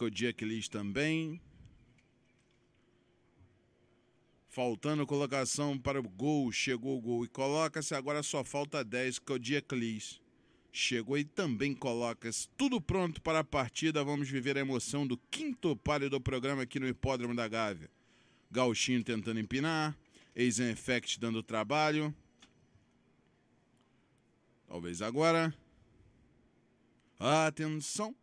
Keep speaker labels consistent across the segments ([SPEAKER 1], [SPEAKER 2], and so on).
[SPEAKER 1] Kodiak Liz também. Faltando colocação para o gol, chegou o gol e coloca-se. Agora só falta 10, Kodiak Liz. Chegou e também coloca-se. Tudo pronto para a partida. Vamos viver a emoção do quinto palio do programa aqui no Hipódromo da Gávea. Gauchinho tentando empinar. Eisen Effect dando trabalho. Talvez agora. Atenção!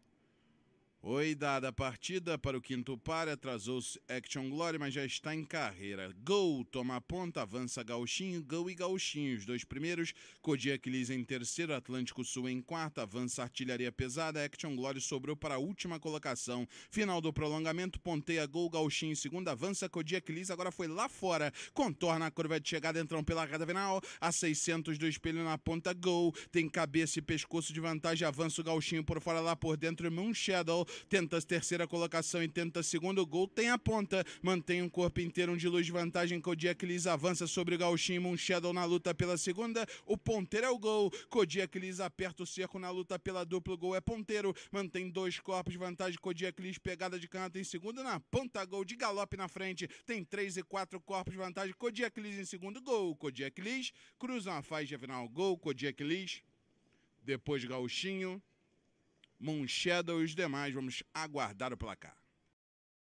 [SPEAKER 1] Oi, dada a partida para o quinto par, atrasou-se Action Glory, mas já está em carreira. Gol, toma a ponta, avança Gauchinho, Gol e Gauchinho, os dois primeiros. Kodiak Liz em terceiro, Atlântico Sul em quarta, avança Artilharia Pesada, Action Glory sobrou para a última colocação. Final do prolongamento, ponteia Gol, Gauchinho em segunda, avança Kodiak Liz, agora foi lá fora, contorna a curva de chegada, entram pela reta final, a 600 do espelho na ponta, Gol, tem cabeça e pescoço de vantagem, avança o Gauchinho por fora lá por dentro, Moon Shadow tenta terceira colocação e tenta segundo gol, tem a ponta, mantém um corpo inteiro um de luz de vantagem, Liz avança sobre o Gauchinho, um Shadow na luta pela segunda, o ponteiro é o gol, Liz aperta o cerco na luta pela dupla, o gol é ponteiro, mantém dois corpos de vantagem, Liz pegada de canto em segundo na ponta, gol de galope na frente, tem três e quatro corpos de vantagem, Liz em segundo gol, Liz, cruza uma faixa final, gol, Liz depois Gauchinho, Moncheda e os demais. Vamos aguardar o placar.